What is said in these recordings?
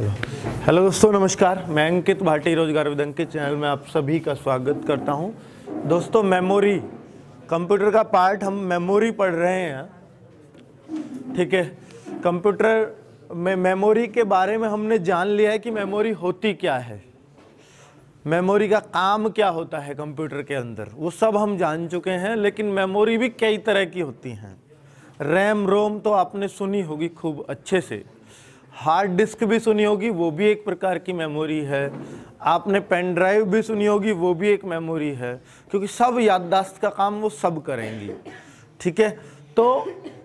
hello दोस्तों नमस्कार मैं अंकित भाटी रोजगार विदंग के चैनल में आप सभी का स्वागत करता हूं दोस्तों मेमोरी कंप्यूटर का पार्ट हम मेमोरी पढ़ रहे हैं ठीक है कंप्यूटर में मेमोरी के बारे में हमने जान लिया है कि मेमोरी होती क्या है मेमोरी का काम क्या होता है कंप्यूटर के अंदर वो सब हम जान चुके हैं लेकिन मेमोरी भी कई तरह की होती हैं रैम रोम तो आपने सुनी होगी खूब अच्छे से हार्ड डिस्क भी सुनी होगी वो भी एक प्रकार की मेमोरी है आपने पेन ड्राइव भी सुनी होगी वो भी एक मेमोरी है क्योंकि सब याददाश्त का काम वो सब करेंगी ठीक है तो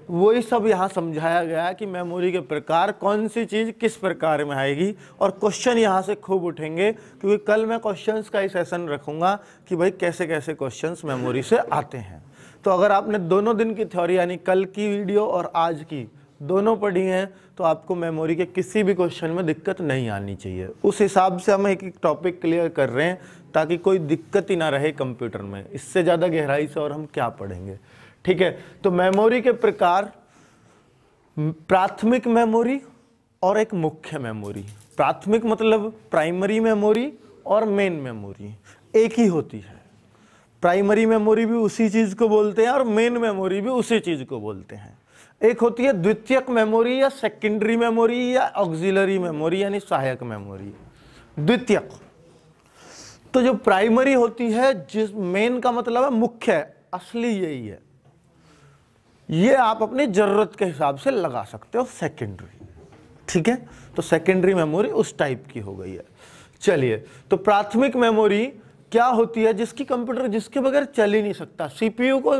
वही सब यहाँ समझाया गया कि मेमोरी के प्रकार कौन सी चीज़ किस प्रकार में आएगी और क्वेश्चन यहाँ से खूब उठेंगे क्योंकि कल मैं क्वेश्चंस का ही सेशन रखूँगा कि भाई कैसे कैसे क्वेश्चंस मेमोरी से आते हैं तो अगर आपने दोनों दिन की थ्योरी यानी कल की वीडियो और आज की दोनों पढ़ी हैं तो आपको मेमोरी के किसी भी क्वेश्चन में दिक्कत नहीं आनी चाहिए उस हिसाब से हम एक एक टॉपिक क्लियर कर रहे हैं ताकि कोई दिक्कत ही ना रहे कंप्यूटर में इससे ज़्यादा गहराई से और हम क्या पढ़ेंगे ठीक है तो मेमोरी के प्रकार प्राथमिक मेमोरी और एक मुख्य मेमोरी प्राथमिक मतलब प्राइमरी मेमोरी और मेन मेमोरी एक ही होती है प्राइमरी मेमोरी भी उसी चीज़ को बोलते हैं और मेन मेमोरी भी उसी चीज़ को बोलते हैं एक होती है द्वितीयक मेमोरी या सेकेंडरी मेमोरी या ऑक्सिलरी मेमोरी यानी सहायक मेमोरी द्वितीयक तो जो प्राइमरी होती है जिस मेन का मतलब है मुख्य है असली यही है ये आप अपनी ज़रूरत के हिसाब से लगा सकते हो सेकेंडरी ठीक है तो सेकेंडरी मेमोरी उस टाइप की हो गई है चलिए तो प्राथमिक मेमोरी क्या होती है जिसकी कंप्यूटर जिसके बगैर चल ही नहीं सकता सीपीयू को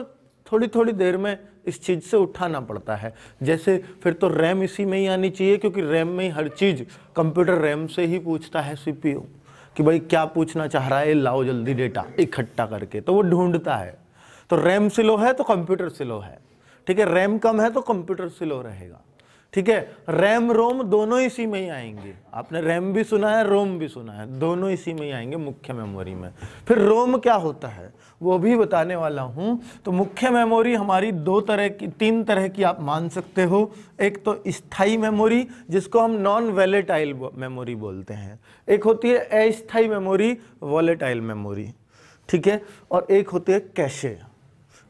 थोड़ी थोड़ी देर में इस चीज़ से उठाना पड़ता है जैसे फिर तो रैम इसी में ही आनी चाहिए क्योंकि रैम में ही हर चीज़ कंप्यूटर रैम से ही पूछता है सीपीओ कि भाई क्या पूछना चाह रहा है लाओ जल्दी डेटा इकट्ठा करके तो वो ढूंढता है तो रैम स्लो है तो कंप्यूटर स्लो है ठीक है रैम कम है तो कंप्यूटर स्लो रहेगा ठीक है रैम रोम दोनों इसी में ही आएंगे आपने रैम भी सुना है रोम भी सुना है दोनों इसी में ही आएंगे मुख्य मेमोरी में फिर रोम क्या होता है वो भी बताने वाला हूँ तो मुख्य मेमोरी हमारी दो तरह की तीन तरह की आप मान सकते हो एक तो स्थाई मेमोरी जिसको हम नॉन वेलेटाइल मेमोरी बोलते हैं एक होती है अस्थाई मेमोरी वॉलेटाइल मेमोरी ठीक है और एक होती है कैशे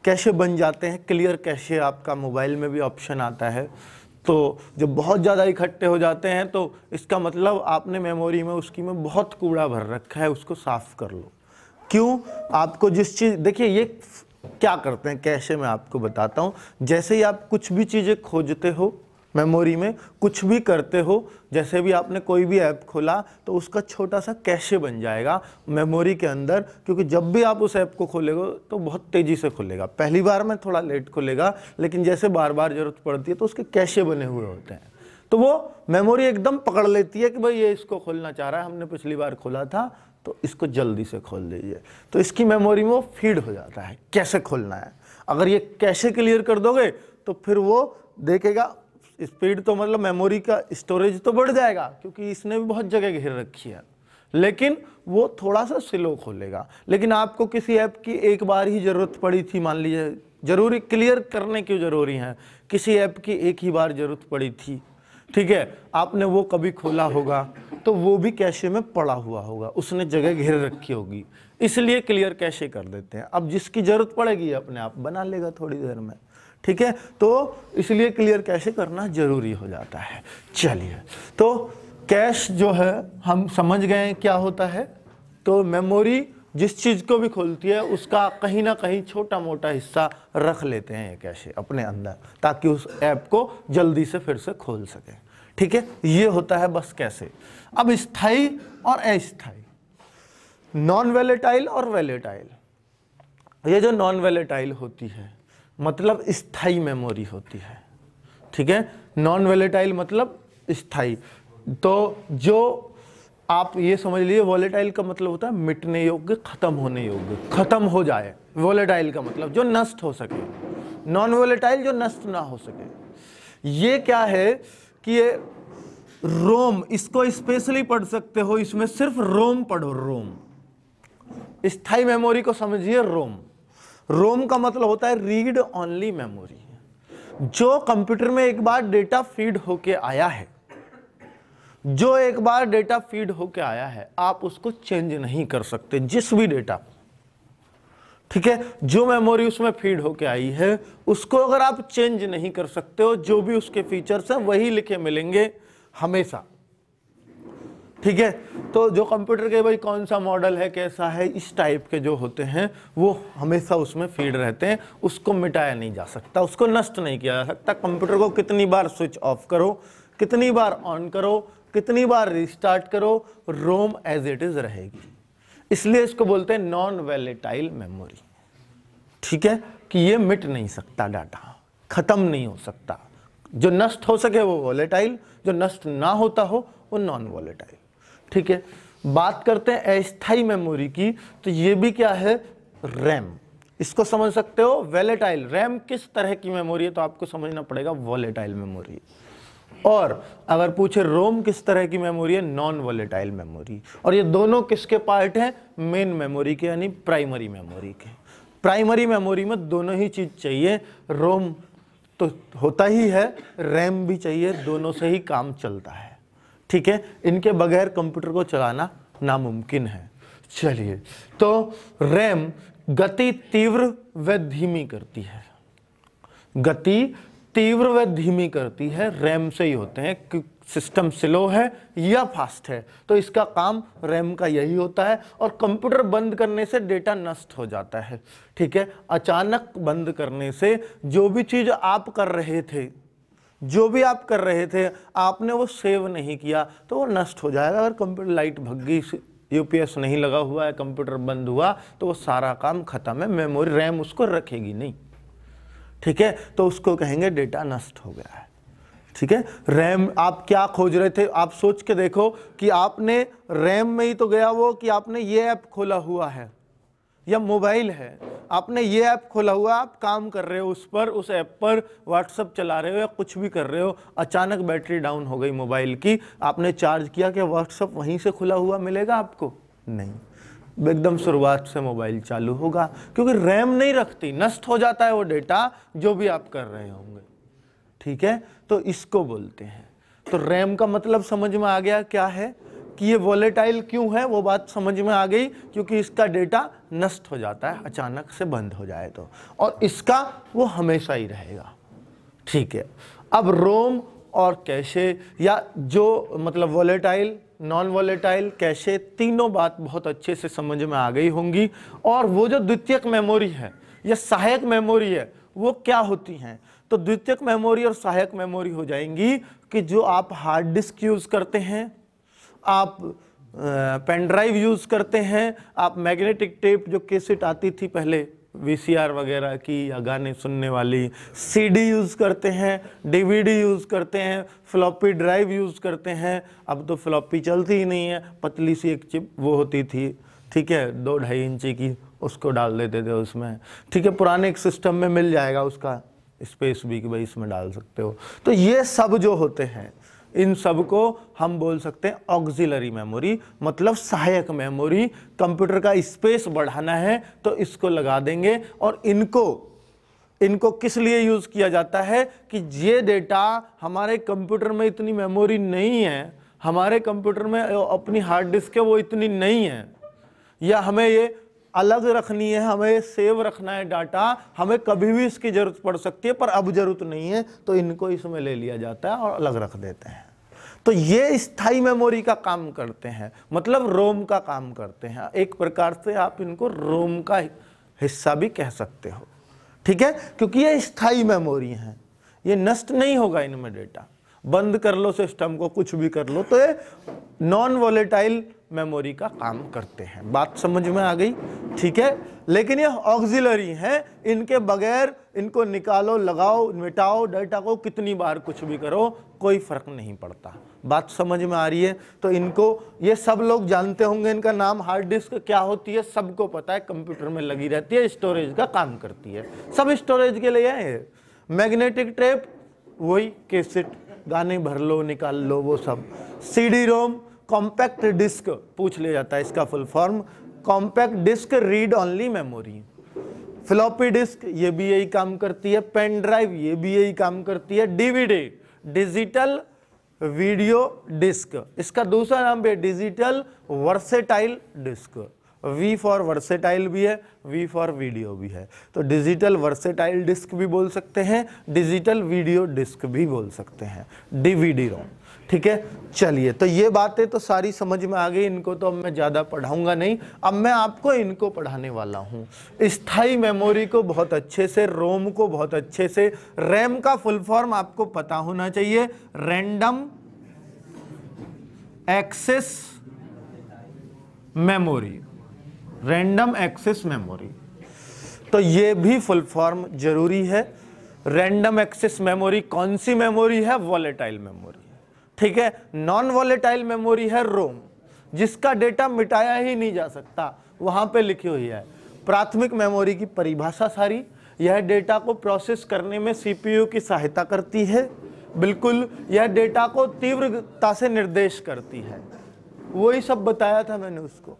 कैशे बन जाते हैं क्लियर कैशे आपका मोबाइल में भी ऑप्शन आता है तो जब बहुत ज़्यादा इकट्ठे हो जाते हैं तो इसका मतलब आपने मेमोरी में उसकी में बहुत कूड़ा भर रखा है उसको साफ़ कर लो क्यों आपको जिस चीज़ देखिए ये क्या करते हैं कैसे मैं आपको बताता हूँ जैसे ही आप कुछ भी चीज़ें खोजते हो मेमोरी में कुछ भी करते हो जैसे भी आपने कोई भी ऐप खोला तो उसका छोटा सा कैशे बन जाएगा मेमोरी के अंदर क्योंकि जब भी आप उस ऐप को खोलेगे तो बहुत तेज़ी से खुलेगा पहली बार में थोड़ा लेट खुलेगा लेकिन जैसे बार बार ज़रूरत पड़ती है तो उसके कैशे बने हुए होते हैं तो वो मेमोरी एकदम पकड़ लेती है कि भाई ये इसको खोलना चाह रहा है हमने पिछली बार खोला था तो इसको जल्दी से खोल दीजिए तो इसकी मेमोरी में वो फीड हो जाता है कैसे खोलना है अगर ये कैसे क्लियर कर दोगे तो फिर वो देखेगा स्पीड तो मतलब मेमोरी का स्टोरेज तो बढ़ जाएगा क्योंकि इसने भी बहुत जगह घेर रखी है लेकिन वो थोड़ा सा स्लो खोलेगा लेकिन आपको किसी ऐप की एक बार ही ज़रूरत पड़ी थी मान लीजिए ज़रूरी क्लियर करने क्यों ज़रूरी है किसी ऐप की एक ही बार ज़रूरत पड़ी थी ठीक है आपने वो कभी खोला होगा तो वो भी कैशे में पड़ा हुआ होगा उसने जगह घेर रखी होगी इसलिए क्लियर कैशे कर देते हैं अब जिसकी ज़रूरत पड़ेगी अपने आप बना लेगा थोड़ी देर में ठीक है तो इसलिए क्लियर कैसे करना जरूरी हो जाता है चलिए तो कैश जो है हम समझ गए क्या होता है तो मेमोरी जिस चीज़ को भी खोलती है उसका कहीं ना कहीं छोटा मोटा हिस्सा रख लेते हैं ये अपने अंदर ताकि उस ऐप को जल्दी से फिर से खोल सकें ठीक है ये होता है बस कैसे अब स्थाई और अस्थाई नॉन वेलेटाइल और वेलेटाइल ये जो नॉन वेलेटाइल होती है मतलब स्थाई मेमोरी होती है ठीक है नॉन वॉलेटाइल मतलब स्थाई तो जो आप ये समझ लीजिए वॉलेटाइल का मतलब होता है मिटने योग्य खत्म होने योग्य खत्म हो जाए वॉलेटाइल का मतलब जो नष्ट हो सके नॉन वॉलेटाइल जो नष्ट ना हो सके ये क्या है कि ये रोम इसको स्पेशली पढ़ सकते हो इसमें सिर्फ रोम पढ़ो रोम स्थाई मेमोरी को समझिए रोम रोम का मतलब होता है रीड ऑनली मेमोरी जो कंप्यूटर में एक बार डेटा फीड होके आया है जो एक बार डेटा फीड होके आया है आप उसको चेंज नहीं कर सकते जिस भी डेटा ठीक है जो मेमोरी उसमें फीड होके आई है उसको अगर आप चेंज नहीं कर सकते हो जो भी उसके फीचर्स हैं वही लिखे मिलेंगे हमेशा ठीक है तो जो कंप्यूटर के भाई कौन सा मॉडल है कैसा है इस टाइप के जो होते हैं वो हमेशा उसमें फीड रहते हैं उसको मिटाया नहीं जा सकता उसको नष्ट नहीं किया जा सकता कंप्यूटर को कितनी बार स्विच ऑफ करो कितनी बार ऑन करो कितनी बार रिस्टार्ट करो रोम एज इट इज़ रहेगी इसलिए इसको बोलते हैं नॉन वेलेटाइल मेमोरी ठीक है कि ये मिट नहीं सकता डाटा ख़त्म नहीं हो सकता जो नष्ट हो सके वो वॉलेटाइल जो नष्ट ना होता हो वो नॉन वॉलेटाइल ठीक है बात करते हैं अस्थाई मेमोरी की तो ये भी क्या है रैम इसको समझ सकते हो वेलेटाइल रैम किस तरह की मेमोरी है तो आपको समझना पड़ेगा वॉलेटाइल मेमोरी और अगर पूछे रोम किस तरह की मेमोरी है नॉन वॉलेटाइल मेमोरी और ये दोनों किसके पार्ट हैं मेन मेमोरी के यानी प्राइमरी मेमोरी के प्राइमरी मेमोरी में दोनों ही चीज़ चाहिए रोम तो होता ही है रैम भी चाहिए दोनों से ही काम चलता है ठीक है इनके बगैर कंप्यूटर को चलाना नामुमकिन है चलिए तो रैम गति तीव्र व धीमी करती है गति तीव्र व धीमी करती है रैम से ही होते हैं सिस्टम स्लो है या फास्ट है तो इसका काम रैम का यही होता है और कंप्यूटर बंद करने से डेटा नष्ट हो जाता है ठीक है अचानक बंद करने से जो भी चीज़ आप कर रहे थे जो भी आप कर रहे थे आपने वो सेव नहीं किया तो वो नष्ट हो जाएगा अगर कंप्यूटर लाइट भग गई यूपीएस नहीं लगा हुआ है कंप्यूटर बंद हुआ तो वो सारा काम खत्म है मेमोरी रैम उसको रखेगी नहीं ठीक है तो उसको कहेंगे डेटा नष्ट हो गया है ठीक है रैम आप क्या खोज रहे थे आप सोच के देखो कि आपने रैम में ही तो गया वो कि आपने ये ऐप खोला हुआ है या मोबाइल है आपने ये ऐप खोला हुआ आप काम कर रहे हो उस पर उस ऐप पर व्हाट्सअप चला रहे हो या कुछ भी कर रहे हो अचानक बैटरी डाउन हो गई मोबाइल की आपने चार्ज किया कि व्हाट्सअप वहीं से खुला हुआ मिलेगा आपको नहीं एकदम शुरुआत से मोबाइल चालू होगा क्योंकि रैम नहीं रखती नष्ट हो जाता है वो डेटा जो भी आप कर रहे होंगे ठीक है तो इसको बोलते हैं तो रैम का मतलब समझ में आ गया क्या है कि ये वॉलेटाइल क्यों है वो बात समझ में आ गई क्योंकि इसका डेटा नष्ट हो जाता है अचानक से बंद हो जाए तो और इसका वो हमेशा ही रहेगा ठीक है अब रोम और कैशे या जो मतलब वॉलेटाइल नॉन वॉलेटाइल कैशे तीनों बात बहुत अच्छे से समझ में आ गई होंगी और वो जो द्वितीयक मेमोरी है या सहायक मेमोरी है वो क्या होती हैं तो द्वितीयक मेमोरी और सहायक मेमोरी हो जाएंगी कि जो आप हार्ड डिस्क यूज़ करते हैं आप पेन ड्राइव यूज़ करते हैं आप मैग्नेटिक टेप जो केसेट आती थी पहले वीसीआर वगैरह की या गाने सुनने वाली सीडी यूज़ करते हैं डीवीडी यूज़ करते हैं फ्लॉपी ड्राइव यूज़ करते हैं अब तो फ्लॉपी चलती ही नहीं है पतली सी एक चिप वो होती थी ठीक है दो ढाई इंची की उसको डाल देते थे उसमें ठीक है पुराने एक सिस्टम में मिल जाएगा उसका स्पेस भी कि भाई इसमें डाल सकते हो तो ये सब जो होते हैं इन सब को हम बोल सकते हैं ऑक्सिलरी मेमोरी मतलब सहायक मेमोरी कंप्यूटर का स्पेस बढ़ाना है तो इसको लगा देंगे और इनको इनको किस लिए यूज़ किया जाता है कि ये डेटा हमारे कंप्यूटर में इतनी मेमोरी नहीं है हमारे कंप्यूटर में अपनी हार्ड डिस्क है वो इतनी नहीं है या हमें ये अलग रखनी है हमें सेव रखना है डाटा हमें कभी भी इसकी ज़रूरत पड़ सकती है पर अब ज़रूरत नहीं है तो इनको इसमें ले लिया जाता है और अलग रख देते हैं तो ये स्थाई मेमोरी का काम करते हैं मतलब रोम का काम करते हैं एक प्रकार से आप इनको रोम का हिस्सा भी कह सकते हो ठीक है क्योंकि ये स्थाई मेमोरी हैं ये नष्ट नहीं होगा इनमें डेटा बंद कर लो सिस्टम को कुछ भी कर लो तो ये नॉन वॉलेटाइल मेमोरी का काम करते हैं बात समझ में आ गई ठीक है लेकिन ये ऑक्सिलरी हैं इनके बगैर इनको निकालो लगाओ मिटाओ डाटा को कितनी बार कुछ भी करो कोई फ़र्क नहीं पड़ता बात समझ में आ रही है तो इनको ये सब लोग जानते होंगे इनका नाम हार्ड डिस्क क्या होती है सबको पता है कंप्यूटर में लगी रहती है स्टोरेज का काम करती है सब स्टोरेज के लिए है मैग्नेटिक टेप वही कैसेट गाने भर लो निकाल लो वो सब सीडी रोम कॉम्पैक्ट डिस्क पूछ लिया जाता है इसका full form compact disc read only memory floppy disk ये भी यही काम करती है पेन ड्राइव ये भी यही काम करती है डीवीडी डिजिटल वीडियो डिस्क इसका दूसरा नाम भी digital versatile disc V for versatile भी है वी फॉर वीडियो भी है तो डिजिटल वर्सेटाइल डिस्क भी बोल सकते हैं डिजिटल वीडियो डिस्क भी बोल सकते हैं डीवीडी रोम ठीक है चलिए तो ये बातें तो सारी समझ में आ गई इनको तो अब मैं ज़्यादा पढ़ाऊंगा नहीं अब मैं आपको इनको पढ़ाने वाला हूँ स्थाई मेमोरी को बहुत अच्छे से रोम को बहुत अच्छे से रैम का फुल फॉर्म आपको पता होना चाहिए random access memory random access memory तो ये भी फुल फॉर्म जरूरी है रैंडम एक्सेस मेमोरी कौन सी मेमोरी है वॉलेटाइल मेमोरी ठीक है नॉन वॉलेटाइल मेमोरी है रोम जिसका डेटा मिटाया ही नहीं जा सकता वहां पे लिखी हुई है प्राथमिक मेमोरी की परिभाषा सारी यह डेटा को प्रोसेस करने में सीपीयू की सहायता करती है बिल्कुल यह डेटा को तीव्रता से निर्देश करती है वही सब बताया था मैंने उसको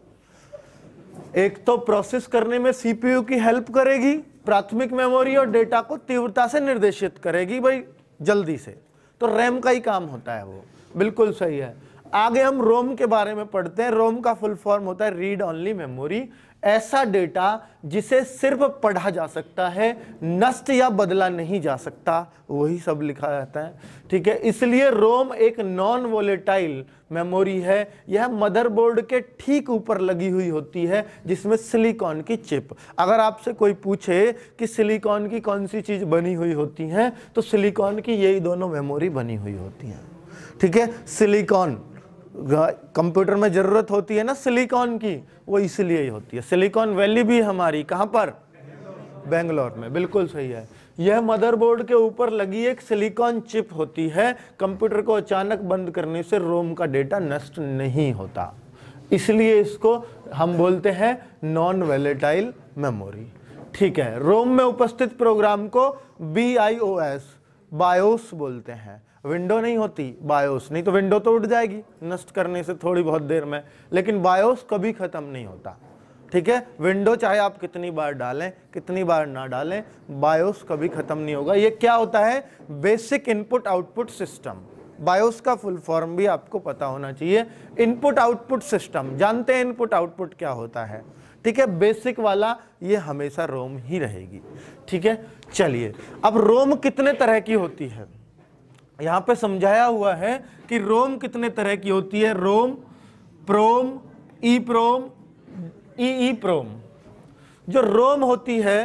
एक तो प्रोसेस करने में सीपीयू की हेल्प करेगी प्राथमिक मेमोरी और डेटा को तीव्रता से निर्देशित करेगी भाई जल्दी से तो रैम का ही काम होता है वो बिल्कुल सही है आगे हम रोम के बारे में पढ़ते हैं रोम का फुल फॉर्म होता है रीड ओनली मेमोरी ऐसा डेटा जिसे सिर्फ पढ़ा जा सकता है नष्ट या बदला नहीं जा सकता वही सब लिखा जाता है ठीक है इसलिए रोम एक नॉन वोलेटाइल मेमोरी है यह मदरबोर्ड के ठीक ऊपर लगी हुई होती है जिसमें सिलिकॉन की चिप अगर आपसे कोई पूछे कि सिलिकॉन की कौन सी चीज़ बनी हुई होती है तो सिलिकॉन की यही दोनों मेमोरी बनी हुई होती हैं ठीक है सिलिकॉन कंप्यूटर में ज़रूरत होती है ना सिलिकॉन की वो इसीलिए ही होती है सिलिकॉन वैली भी हमारी कहाँ पर बेंगलोर में बिल्कुल सही है यह मदरबोर्ड के ऊपर लगी एक सिलिकॉन चिप होती है कंप्यूटर को अचानक बंद करने से रोम का डेटा नष्ट नहीं होता इसलिए इसको हम बोलते हैं नॉन वेलेटाइल मेमोरी ठीक है रोम में उपस्थित प्रोग्राम को B I O S BIOS बोलते हैं विंडो नहीं होती बायोस नहीं तो विंडो तो उठ जाएगी नष्ट करने से थोड़ी बहुत देर में लेकिन बायोस कभी ख़त्म नहीं होता ठीक है विंडो चाहे आप कितनी बार डालें कितनी बार ना डालें बायोस कभी ख़त्म नहीं होगा ये क्या होता है basic input output system BIOS का फुल फॉर्म भी आपको पता होना चाहिए इनपुट आउटपुट सिस्टम जानते हैं इनपुट आउटपुट क्या होता है ठीक है बेसिक वाला ये हमेशा रोम ही रहेगी ठीक है चलिए अब रोम कितने तरह की होती है यहाँ पे समझाया हुआ है कि रोम कितने तरह की होती है रोम प्रोम ई प्रोम ई ई प्रोम जो रोम होती है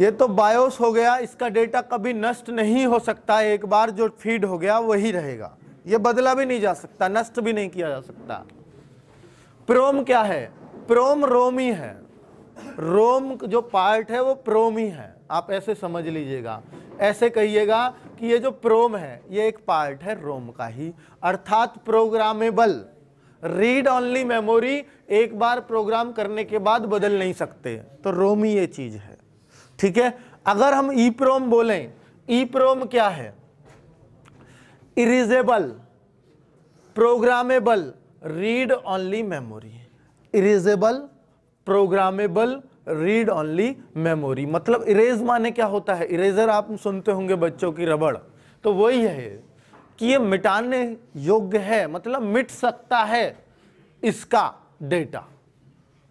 ये तो बायोस हो गया इसका डेटा कभी नष्ट नहीं हो सकता एक बार जो फीड हो गया वही रहेगा ये बदला भी नहीं जा सकता नष्ट भी नहीं किया जा सकता प्रोम क्या है प्रोम रोमी है रोम जो पार्ट है वो प्रोमी है आप ऐसे समझ लीजिएगा ऐसे कहिएगा कि ये जो प्रोम है ये एक पार्ट है रोम का ही अर्थात प्रोग्रामेबल रीड ऑनली मेमोरी एक बार प्रोग्राम करने के बाद बदल नहीं सकते तो रोम ही ये चीज़ है ठीक है अगर हम ई प्रोम बोलें ई प्रोम क्या है erasable programmable read only memory erasable programmable read only memory मतलब इरेज माने क्या होता है इरेजर आप सुनते होंगे बच्चों की रबड़ तो वही है कि ये मिटाने योग्य है मतलब मिट सकता है इसका डेटा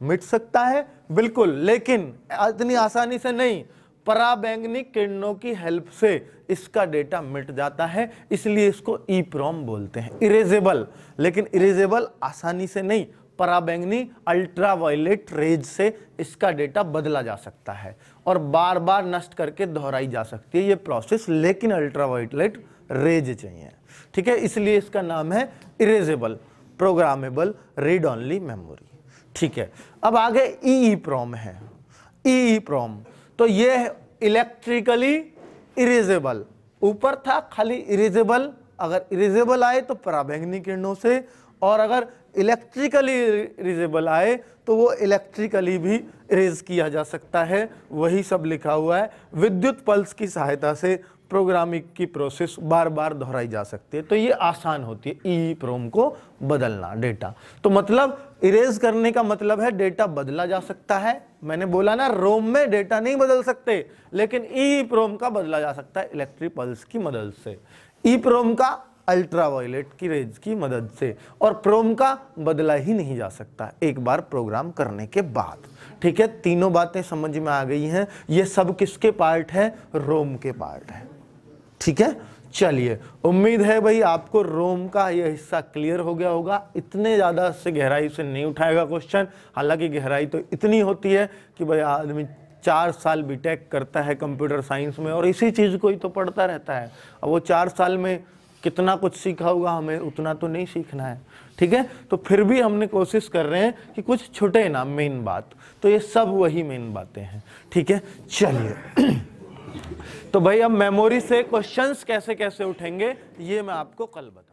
मिट सकता है बिल्कुल लेकिन इतनी आसानी से नहीं पराबैंगनी किरणों की हेल्प से इसका डेटा मिट जाता है इसलिए इसको ई e प्रॉम बोलते हैं इरेजेबल लेकिन इरेजेबल आसानी से नहीं पराबैंगनी अल्ट्रावायलेट रेज से इसका डेटा बदला जा सकता है और बार बार नष्ट करके दोहराई जा सकती है ये प्रोसेस लेकिन अल्ट्रावायलेट रेज चाहिए ठीक है इसलिए इसका नाम है erasable programmable read only memory ठीक है अब आगे ई e प्रोम e है ई e प्रोम तो ये इलेक्ट्रिकली इरेजेबल ऊपर था खाली इरेजेबल अगर इरेजेबल आए तो पराबैंगनी किरणों से और अगर इलेक्ट्रिकली इरेजेबल आए तो वो इलेक्ट्रिकली भी इरेज किया जा सकता है वही सब लिखा हुआ है विद्युत पल्स की सहायता से प्रोग्रामिंग की प्रोसेस बार बार दोहराई जा सकती है तो ये आसान होती है ई प्रोम को बदलना डेटा तो मतलब इरेज करने का मतलब है डेटा बदला जा सकता है मैंने बोला ना रोम में डेटा नहीं बदल सकते लेकिन ई प्रोम का बदला जा सकता है इलेक्ट्रिक पल्स की मदद से ई प्रोम का अल्ट्रावायलेट की रेज की मदद से और प्रोम का बदला ही नहीं जा सकता एक बार प्रोग्राम करने के बाद ठीक है तीनों बातें समझ में आ गई हैं ये सब किसके पार्ट है रोम के पार्ट है ठीक है चलिए उम्मीद है भाई आपको रोम का यह हिस्सा क्लियर हो गया होगा इतने ज़्यादा से गहराई से नहीं उठाएगा क्वेश्चन हालांकि गहराई तो इतनी होती है कि भाई आदमी चार साल बीटेक करता है कंप्यूटर साइंस में और इसी चीज़ को ही तो पढ़ता रहता है अब वो चार साल में कितना कुछ सीखा होगा हमें उतना तो नहीं सीखना है ठीक है तो फिर भी हमने कोशिश कर रहे हैं कि कुछ छुटे ना मेन बात तो ये सब वही मेन बातें हैं ठीक है चलिए तो भाई अब मेमोरी से क्वेश्चंस कैसे कैसे उठेंगे ये मैं आपको कल बता